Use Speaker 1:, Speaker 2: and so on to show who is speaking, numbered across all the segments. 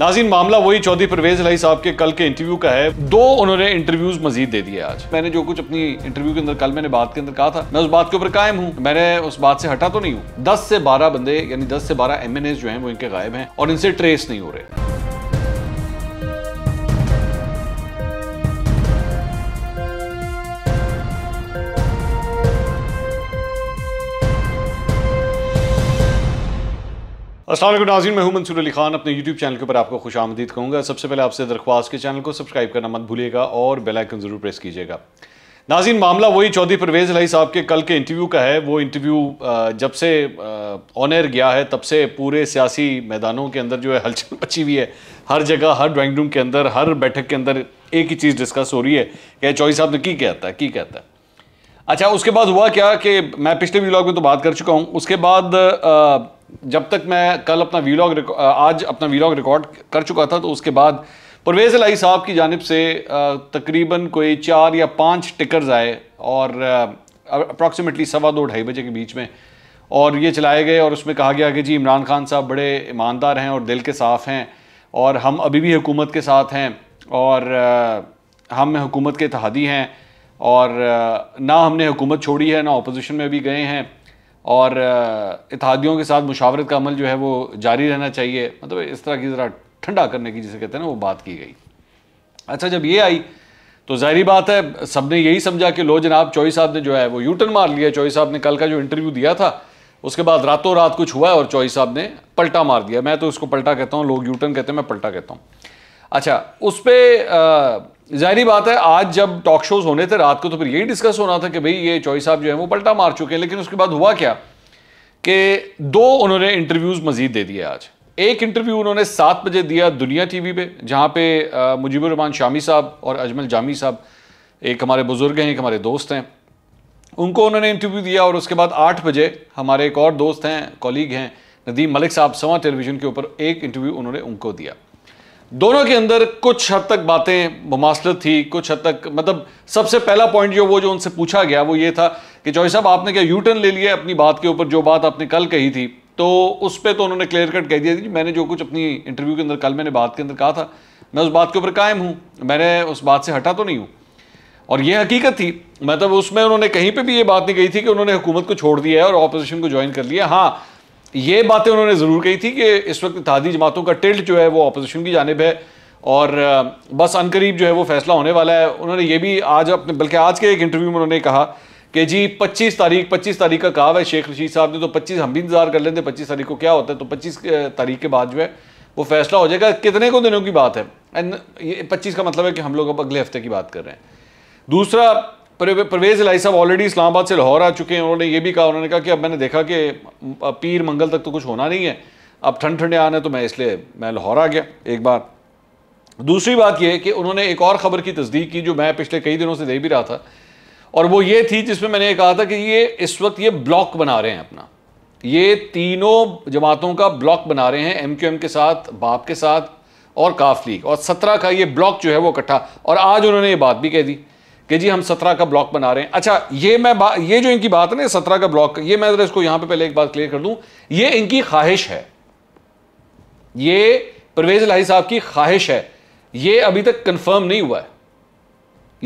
Speaker 1: नाजीन मामला वही चौधरी परवेज लाई साहब के कल के इंटरव्यू का है दो उन्होंने इंटरव्यूज मजीद दे दिए आज मैंने जो कुछ अपनी इंटरव्यू के अंदर कल मैंने बात के अंदर कहा था मैं उस बात के ऊपर कायम हूँ मैंने उस बात से हटा तो नहीं हूँ दस से बारह बंदे यानी दस से बारह एम जो है वो इनके गायब हैं और इनसे ट्रेस नहीं हो रहे असल नाजीन मैं हूं मंसूर अली खान अपने यूट्यूब चैनल के ऊपर आपको खुश आमदीद कहूँगा सबसे पहले आपसे दरख्वास्त के चैनल को सब्सक्राइब करना मत भूलिएगा और बेल आइकन ज़रूर प्रेस कीजिएगा नाजीन मामला वही चौधरी परवेज़ लाई साहब के कल के इंटरव्यू का है वो इंटरव्यू जब से ऑन एयर गया है तब से पूरे सियासी मैदानों के अंदर जो है हलचल मची हुई है हर जगह हर ड्राइंग रूम के अंदर हर बैठक के अंदर एक ही चीज़ डिस्कस हो रही है कि चौधरी साहब ने की कहता है की कहता है अच्छा उसके बाद हुआ क्या कि मैं पिछले व्लॉग में तो बात कर चुका हूँ उसके बाद जब तक मैं कल अपना व्लॉग आज अपना व्लॉग रिकॉर्ड कर चुका था तो उसके बाद परवेज़ लाई साहब की जानब से तकरीबन कोई चार या पाँच टिकर्स आए और अप्रॉक्सीमेटली सवा दो ढाई बजे के बीच में और ये चलाए गए और उसमें कहा गया कि जी इमरान खान साहब बड़े ईमानदार हैं और दिल के साफ़ हैं और हम अभी भी हुकूमत के साथ हैं और हम हुकूमत के तहदी हैं और ना हमने हुकूमत छोड़ी है ना अपोजिशन में भी गए हैं और इतिहादियों के साथ मुशावरत का अमल जो है वो जारी रहना चाहिए मतलब इस तरह की ज़रा ठंडा करने की जिसे कहते हैं ना वो बात की गई अच्छा जब ये आई तो जाहरी बात है सब ने यही समझा कि लो जनाब चौई साहब ने जो है वो यूटर्न मार लिया चौई साहब ने कल का जो इंटरव्यू दिया था उसके बाद रातों रात कुछ हुआ है और चौई साहब ने पलटा मार दिया मैं तो उसको पलटा कहता हूँ लोग यूटर्न कहते हैं मैं पलटा कहता हूँ अच्छा उस पर जाहरी बात है आज जब टॉक शोज होने थे रात को तो फिर यही डिस्कस होना था कि भाई ये चौई साहब जो है वो पलटा मार चुके हैं लेकिन उसके बाद हुआ क्या कि दो उन्होंने इंटरव्यूज मजीद दे दिए आज एक इंटरव्यू उन्होंने सात बजे दिया दुनिया टीवी पे जहाँ पे मुजीबुर शामी साहब और अजमल जामी साहब एक हमारे बुज़ुर्ग हैं एक हमारे दोस्त हैं उनको उन्होंने इंटरव्यू दिया और उसके बाद आठ बजे हमारे एक और दोस्त हैं कॉलीग हैं नदीम मलिक साहब सवा टेलीविज़न के ऊपर एक इंटरव्यू उन्होंने उनको दिया दोनों के अंदर कुछ हद तक बातें मुमासलत थी कुछ हद तक मतलब सबसे पहला पॉइंट जो वो जो उनसे पूछा गया वो ये था कि जॉय साहब आपने क्या यूटर्न ले लिया अपनी बात के ऊपर जो बात आपने कल कही थी तो उस पर तो उन्होंने क्लियर कट कह दिया कि मैंने जो कुछ अपनी इंटरव्यू के अंदर कल मैंने बात के अंदर कहा था मैं उस बात के ऊपर कायम हूँ मैंने उस बात से हटा तो नहीं हूँ और ये हकीकत थी मतलब उसमें उन्होंने कहीं पर भी ये बात नहीं कही थी कि उन्होंने हुकूमत को छोड़ दिया है और अपोजिशन को ज्वाइन कर लिया हाँ ये बातें उन्होंने ज़रूर कही थी कि इस वक्त इतिहादी जमातों का टिल्ट जो है वो अपोजिशन की जानब है और बस अनकरीब जो है वो फैसला होने वाला है उन्होंने ये भी आज अपने बल्कि आज के एक इंटरव्यू में उन्होंने कहा कि जी 25 तारीख 25 तारीख का कहा है शेख रशीद साहब ने तो 25 हम भी इंतज़ार कर लेते 25 तारीख को क्या होता है तो 25 तारीख के बाद जो है वो फैसला हो जाएगा कितने को दिनों की बात है एंड ये 25 का मतलब है कि हम लोग अब अगले हफ्ते की बात कर रहे हैं दूसरा परवेज लाई साहब ऑलरेडी इस्लामाबाद से लाहौर आ चुके हैं उन्होंने ये भी कहा उन्होंने कहा कि अब मैंने देखा कि पीर मंगल तक तो कुछ होना नहीं है अब ठंड ठंडे आने तो मैं इसलिए मैं लाहौर आ गया एक बार दूसरी बात यह कि उन्होंने एक और ख़बर की तस्दीक की जो मैं पिछले कई दिनों से दे भी रहा था और वो ये थी जिसमें मैंने कहा था कि ये इस वक्त ये ब्लॉक बना रहे हैं अपना ये तीनों जमातों का ब्लॉक बना रहे हैं एम क्यू एम के साथ बाप के साथ और काफ लीग और सत्रह का ये ब्लॉक जो है वो इकट्ठा और आज उन्होंने ये बात भी कह दी कि जी हम सत्रह का ब्लॉक बना रहे हैं अच्छा ये मैं ये जो इनकी बात है ना सत्रह का ब्लॉक ये मैं इसको यहां पे पहले एक बात क्लियर कर दूं ये इनकी ख्वाहिश है ये परवेज लाही साहब की ख्वाहिश है ये अभी तक कंफर्म नहीं हुआ है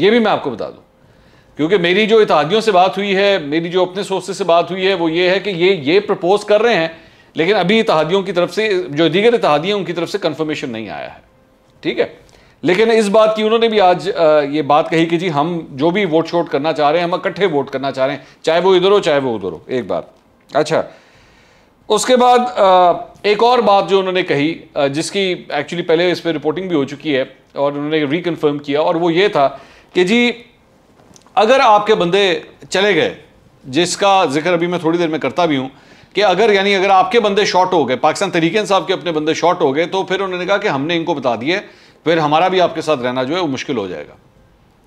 Speaker 1: ये भी मैं आपको बता दूं क्योंकि मेरी जो इतिहादियों से बात हुई है मेरी जो अपने सोर्सेज से बात हुई है वो ये है कि ये ये प्रपोज कर रहे हैं लेकिन अभी इतिहादियों की तरफ से जो दीगर इतिहादी उनकी तरफ से कंफर्मेशन नहीं आया है ठीक है लेकिन इस बात की उन्होंने भी आज ये बात कही कि जी हम जो भी वोट शोट करना चाह रहे हैं हम इकट्ठे वोट करना चाह रहे हैं चाहे वो इधर हो चाहे वो उधर हो एक बात अच्छा उसके बाद एक और बात जो उन्होंने कही जिसकी एक्चुअली पहले इस पर रिपोर्टिंग भी हो चुकी है और उन्होंने रिकन्फर्म किया और वो ये था कि जी अगर आपके बंदे चले गए जिसका जिक्र अभी मैं थोड़ी देर में करता भी हूँ कि अगर यानी अगर आपके बंदे शॉर्ट हो गए पाकिस्तान तरीके साहब के अपने बंदे शॉर्ट हो गए तो फिर उन्होंने कहा कि हमने इनको बता दिया फिर हमारा भी आपके साथ रहना जो है वो मुश्किल हो जाएगा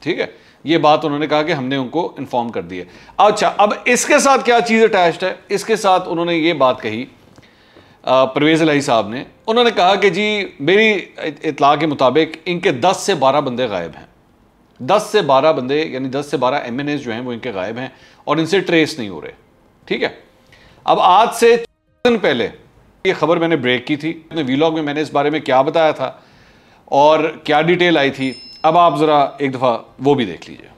Speaker 1: ठीक है ये बात उन्होंने कहा कि हमने उनको इन्फॉर्म कर दी है अच्छा अब इसके साथ क्या चीज़ अटैच्ड है इसके साथ उन्होंने ये बात कही परवेज़ लाई साहब ने उन्होंने कहा कि जी मेरी इतला के मुताबिक इनके 10 से 12 बंदे गायब हैं 10 से 12 बंदे यानी 10 से 12 एम जो हैं वो इनके गायब हैं और इनसे ट्रेस नहीं हो रहे ठीक है अब आज से दिन पहले ये खबर मैंने ब्रेक की थी अपने वीलॉग में मैंने इस बारे में क्या बताया था और क्या डिटेल आई थी अब आप ज़रा एक दफ़ा वो भी देख लीजिए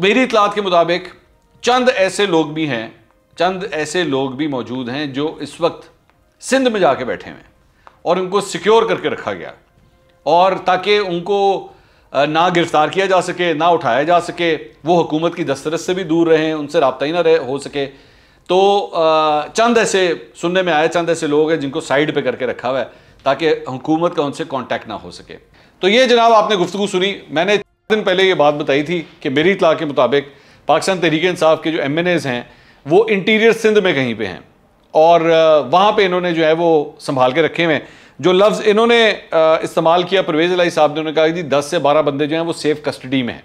Speaker 1: मेरी इतलात के मुताबिक चंद ऐसे लोग भी हैं चंद ऐसे लोग भी मौजूद हैं जो इस वक्त सिंध में जाके बैठे हैं और उनको सिक्योर करके रखा गया और ताकि उनको ना गिरफ़्तार किया जा सके ना उठाया जा सके वो हुकूमत की दस्तरस से भी दूर रहें उनसे रबता ही ना रहे हो सके तो चंद ऐसे सुनने में आए चंद ऐसे लोग हैं जिनको साइड पे करके रखा हुआ है ताकि हुकूमत का उनसे कांटेक्ट ना हो सके तो ये जनाब आपने गुफ्तु सुनी मैंने दिन पहले ये बात बताई थी कि मेरी इतला के मुताबिक पाकिस्तान तहरीक इंसाफ के जो एम एन एज़ हैं वो इंटीरियर सिंध में कहीं पर हैं और वहाँ पर इन्होंने जो है वो संभाल के रखे हुए हैं जो लफ्ज़ इन्होंने इस्तेमाल किया परवेज़ लाई साहब ने उन्होंने कहा कि दस से बारह बंदे जो हैं वो सेफ़ कस्टडी में हैं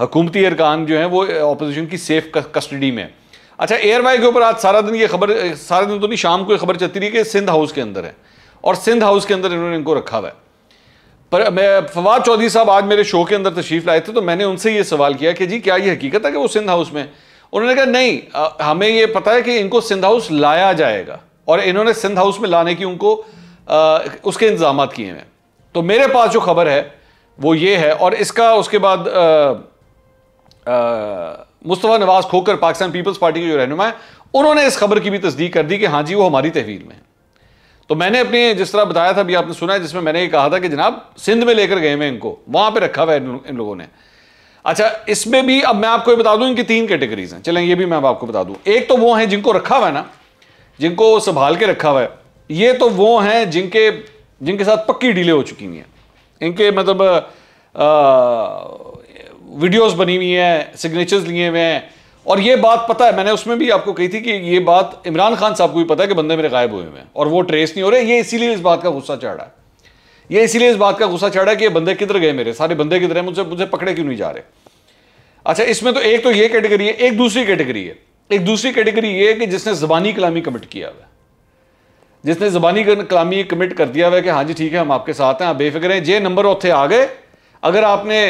Speaker 1: हकूमती अरकान जो हैं वो अपोजिशन की सेफ़ कस्टडी में है अच्छा एयर वाई के ऊपर आज सारा दिन ये खबर सारा दिन तो नहीं शाम को ये खबर चलती रही कि सिंध हाउस के अंदर है और सिंध हाउस के अंदर इन्होंने इनको रखा हुआ है पर मैं फवाद चौधरी साहब आज मेरे शो के अंदर तशरीफ लाए थे तो मैंने उनसे ये सवाल किया कि जी क्या ये हकीकत है कि वो सिंध हाउस में उन्होंने कहा नहीं आ, हमें ये पता है कि इनको सिंध हाउस लाया जाएगा और इन्होंने सिंध हाउस में लाने की उनको आ, उसके इंतजाम किए हैं तो मेरे पास जो खबर है वो ये है और इसका उसके बाद मुस्तफ़ा नवाज खोकर पाकिस्तान पीपल्स पार्टी के जो रहनुमा है उन्होंने इस खबर की भी तस्दीक कर दी कि हाँ जी वो हमारी तहवील में तो मैंने अपने जिस तरह बताया था अभी आपने सुना है जिसमें मैंने ये कहा था कि जनाब सिंध में लेकर गए हुए इनको वहां पे रखा हुआ है इन लोगों ने अच्छा इसमें भी अब मैं आपको ये बता दूं इनकी तीन कैटेगरीज हैं चलें ये भी मैं अब आपको बता दूं एक तो वो हैं जिनको रखा हुआ है ना जिनको संभाल के रखा हुआ है ये तो वो हैं जिनके जिनके साथ पक्की डीले हो चुकी हुई हैं इनके मतलब वीडियोज़ बनी हुई हैं सिग्नेचर्स लिए हुए हैं और ये बात पता है मैंने उसमें भी आपको कही थी कि ये बात इमरान खान साहब को भी पता है कि बंदे मेरे गायब हुए हुए हैं और वो ट्रेस नहीं हो रहे ये इसीलिए इस बात का गुस्सा चढ़ा है ये इसीलिए इस बात का गुस्सा चढ़ा है कि ये बंदे किधर गए मेरे सारे बंदे किधर हैं मुझसे मुझे पकड़े क्यों नहीं जा रहे अच्छा इसमें तो एक तो ये कैटेगरी है एक दूसरी कैटेगरी है एक दूसरी कैटेगरी ये है कि जिसने जबानी कलामी कमिट किया हुआ जिसने जबानी कलामी कमिट कर दिया हुआ कि हाँ जी ठीक है हम आपके साथ हैं आप बेफिक्र हैं जे नंबर उत्थे आ गए अगर आपने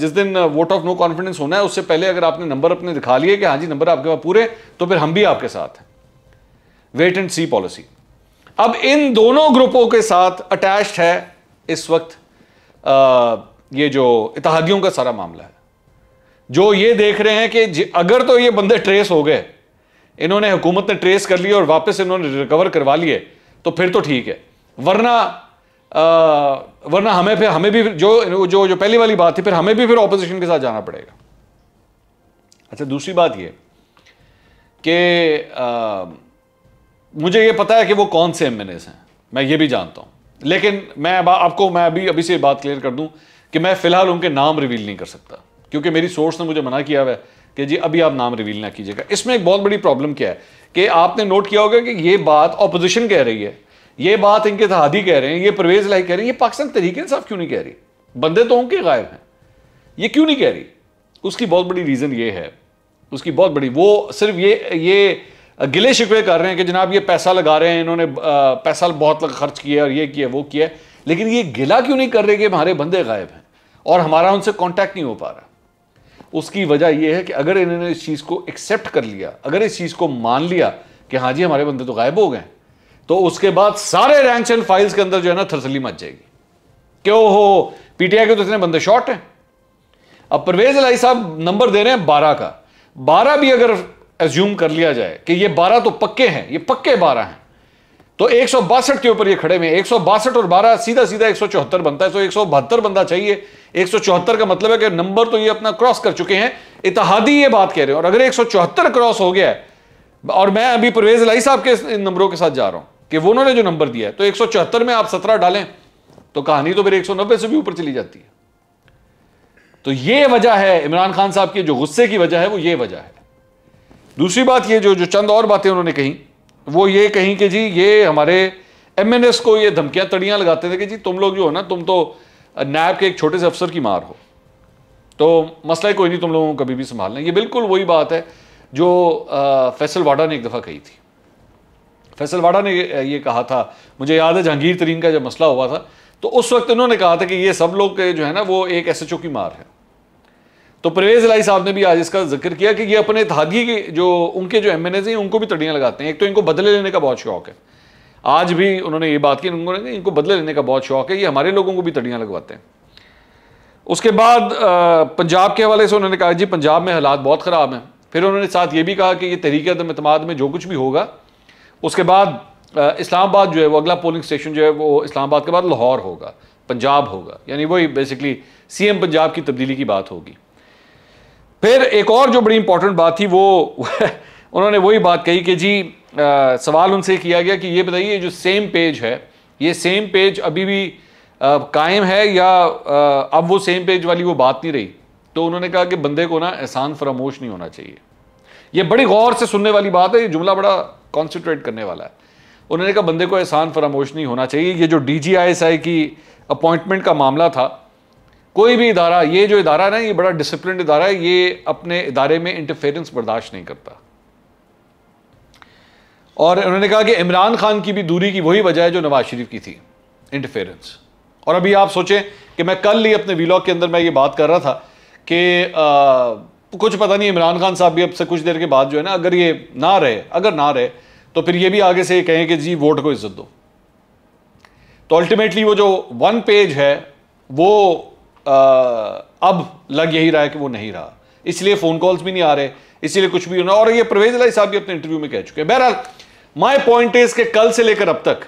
Speaker 1: जिस दिन वोट ऑफ नो कॉन्फिडेंस होना है उससे पहले अगर आपने नंबर अपने दिखा लिए कि हाँ जी नंबर आपके पास पूरे तो फिर हम भी आपके साथ हैं वेट एंड सी पॉलिसी अब इन दोनों ग्रुपों के साथ अटैच्ड है इस वक्त आ, ये जो इतिहादियों का सारा मामला है जो ये देख रहे हैं कि अगर तो ये बंदे ट्रेस हो गए इन्होंने हुकूमत ने ट्रेस कर लिए और वापस इन्होंने रिकवर करवा लिए तो फिर तो ठीक है वरना वरना हमें फिर हमें भी जो जो जो पहली वाली बात थी फिर हमें भी फिर ऑपोजिशन के साथ जाना पड़ेगा अच्छा दूसरी बात ये कि मुझे ये पता है कि वो कौन से एम एन हैं मैं ये भी जानता हूँ लेकिन मैं आपको मैं अभी अभी से बात क्लियर कर दूं कि मैं फिलहाल उनके नाम रिवील नहीं कर सकता क्योंकि मेरी सोर्स ने मुझे मना किया हुआ है कि जी अभी आप नाम रिवील ना कीजिएगा इसमें एक बहुत बड़ी प्रॉब्लम क्या है कि आपने नोट किया होगा कि ये बात ऑपोजिशन कह रही है ये बात इनके तहादी कह रहे हैं ये परवेज लाई कह रहे हैं ये पाकिस्तान तरीके इंसाफ क्यों नहीं कह रही बंदे तो उनके गायब हैं ये क्यों नहीं कह रही उसकी बहुत बड़ी रीज़न ये है उसकी बहुत बड़ी वो सिर्फ ये ये गिले शिकवे कर रहे हैं कि जनाब ये पैसा लगा रहे हैं इन्होंने पैसा बहुत खर्च किया और ये किया वो किया लेकिन ये गिला क्यों नहीं कर रहे कि हमारे बंदे गायब हैं और हमारा उनसे कॉन्टैक्ट नहीं हो पा रहा उसकी वजह यह है कि अगर इन्होंने इस चीज़ को एक्सेप्ट कर लिया अगर इस चीज़ को मान लिया कि हाँ जी हमारे बंदे तो गायब हो गए तो उसके बाद सारे रैंक्स एंड फाइल्स के अंदर जो है ना थरसली मच जाएगी क्यों हो पीटीआई के तो इतने बंदे शॉर्ट हैं अब परवेज अलाई साहब नंबर दे रहे हैं बारह का बारह भी अगर एज्यूम कर लिया जाए कि ये बारह तो पक्के हैं ये पक्के बारह हैं तो एक के ऊपर ये खड़े में एक और बारह सीधा सीधा एक बनता है तो एक बंदा चाहिए एक का मतलब है कि नंबर तो ये अपना क्रॉस कर चुके हैं इतिहादी ये बात कह रहे हैं और अगर एक क्रॉस हो गया है और मैं अभी परवेज लाई साहब के नंबरों के साथ जा रहा हूं कि वो उन्होंने जो नंबर दिया है तो एक में आप सत्रह डालें तो कहानी तो मेरे एक से भी ऊपर चली जाती है तो ये वजह है इमरान खान साहब की जो गुस्से की वजह है वो ये वजह है दूसरी बात ये जो जो चंद और बातें उन्होंने कही वो ये कही कि जी ये हमारे एम को ये धमकियां तड़ियां लगाते थे कि जी तुम लोग जो हो ना तुम तो नैब के एक छोटे से अफसर की मार हो तो मसला कोई नहीं तुम लोगों को कभी भी संभालना ये बिल्कुल वही बात है जो फैसल वाडा ने एक दफ़ा कही थी फैसलवाड़ा ने ये कहा था मुझे याद है जहांगीर तरीन का जब मसला हुआ था तो उस वक्त इन्होंने कहा था कि ये सब लोग जो है ना वो एक एस एच ओ की मार है तो परवेज लाई साहब ने भी आज इसका जिक्र किया कि ये अपने इतिहादी के जो उनके जो एम एन एज हैं उनको भी तड़ियाँ लगाते हैं एक तो इनको बदले लेने का बहुत शौक है आज भी उन्होंने ये बात की उन्होंने इनको बदले लेने का बहुत शौक है ये हमारे लोगों को भी तड़ियाँ लगवाते हैं उसके बाद पंजाब के हवाले से उन्होंने कहा जी पंजाब में हालात बहुत ख़राब हैं फिर उन्होंने साथ ये भी कहा कि ये तहरीक अदम अतमाद में जो कुछ भी होगा उसके बाद इस्लामाबाद जो है वो अगला पोलिंग स्टेशन जो है वो इस्लामाबाद के बाद लाहौर होगा पंजाब होगा यानी वही बेसिकली सीएम पंजाब की तब्दीली की बात होगी फिर एक और जो बड़ी इंपॉर्टेंट बात थी वो उन्होंने वही बात कही कि जी आ, सवाल उनसे किया गया कि ये बताइए जो सेम पेज है ये सेम पेज अभी भी कायम है या आ, अब वो सेम पेज वाली वो बात नहीं रही तो उन्होंने कहा कि बंदे को ना एहसान फरामोश नहीं होना चाहिए ये बड़ी गौर से सुनने वाली बात है ये जुमला बड़ा कॉन्सेंट्रेट करने वाला है उन्होंने कहा बंदे को एहसान फरामोश नहीं होना चाहिए ये जो D G I S I की अपॉइंटमेंट का मामला था कोई भी इदारा ये जो इदारा ना ये बड़ा डिसिप्लिन इदारा है ये अपने इदारे में इंटरफेरेंस बर्दाश्त नहीं करता और उन्होंने कहा कि इमरान खान की भी दूरी की वही वजह है जो नवाज शरीफ की थी इंटरफेरेंस और अभी आप सोचें कि मैं कल ही अपने वीलॉग के अंदर मैं ये बात कर रहा था कि कुछ पता नहीं इमरान खान साहब भी अब से कुछ देर के बाद जो है ना अगर ये ना रहे अगर ना रहे तो फिर ये भी आगे से कहें कि जी वोट को इज्जत दो तो अल्टीमेटली वो जो वन पेज है वो आ, अब लग यही रहा है कि वो नहीं रहा इसलिए फ़ोन कॉल्स भी नहीं आ रहे इसीलिए कुछ भी होना और ये परवेज लाई साहब भी अपने इंटरव्यू में कह चुके हैं बहरहाल माई पॉइंट इज के कल से लेकर अब तक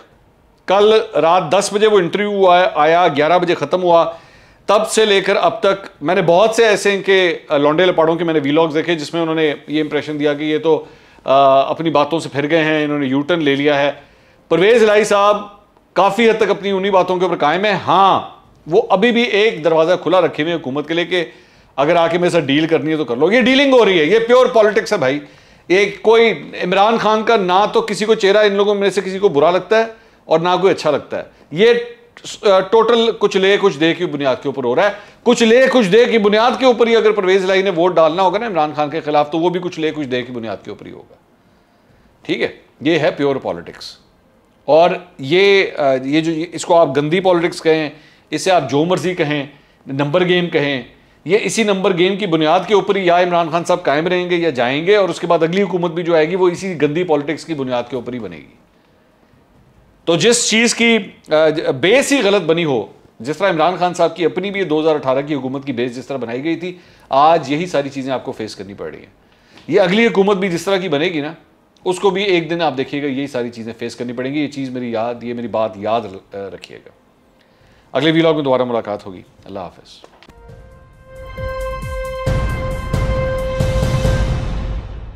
Speaker 1: कल रात दस बजे वो इंटरव्यू आया ग्यारह बजे ख़त्म हुआ तब से लेकर अब तक मैंने बहुत से ऐसे इनके लॉन्डे लपाड़ों के मैंने वीलॉग्स देखे जिसमें उन्होंने ये इंप्रेशन दिया कि ये तो आ, अपनी बातों से फिर गए हैं इन्होंने यूटर्न ले लिया है परवेज लाई साहब काफ़ी हद तक अपनी उन्हीं बातों के ऊपर कायम है हाँ वो अभी भी एक दरवाज़ा खुला रखे हुए हुकूमत के लिए कि अगर आके मेरे साथ डील करनी है तो कर लो ये डीलिंग हो रही है ये प्योर पॉलिटिक्स है भाई ये कोई इमरान खान का ना तो किसी को चेहरा इन लोगों में से किसी को बुरा लगता है और ना कोई अच्छा लगता है ये टोटल कुछ ले कुछ दे की बुनियाद के ऊपर हो रहा है कुछ ले कुछ दे की बुनियाद के ऊपर ही अगर परवेज लाई ने वोट डालना होगा ना इमरान खान के खिलाफ तो वो भी कुछ ले कुछ दे की बुनियाद के ऊपर ही होगा ठीक है ये है प्योर पॉलिटिक्स और ये ये जो इसको आप गंदी पॉलिटिक्स कहें इसे आप जो मर्जी कहें नंबर गेम कहें ये इसी नंबर गेम की बुनियाद के ऊपर ही या इमरान खान साहब कायम रहेंगे या जाएंगे और उसके बाद अगली हुकूमत भी जो आएगी वो इसी गंदी पॉलिटिक्स की बुनियाद के ऊपर ही बनेगी तो जिस चीज़ की बेस ही गलत बनी हो जिस तरह इमरान खान साहब की अपनी भी 2018 की हुकूमत की बेस जिस तरह बनाई गई थी आज यही सारी चीज़ें आपको फेस करनी पड़ रही हैं ये अगली हुकूमत भी जिस तरह की बनेगी ना उसको भी एक दिन आप देखिएगा यही सारी चीज़ें फेस करनी पड़ेंगी ये चीज़ मेरी याद ये मेरी बात याद रखिएगा अगले वीलॉग में दोबारा मुलाकात होगी अल्लाह हाफिज़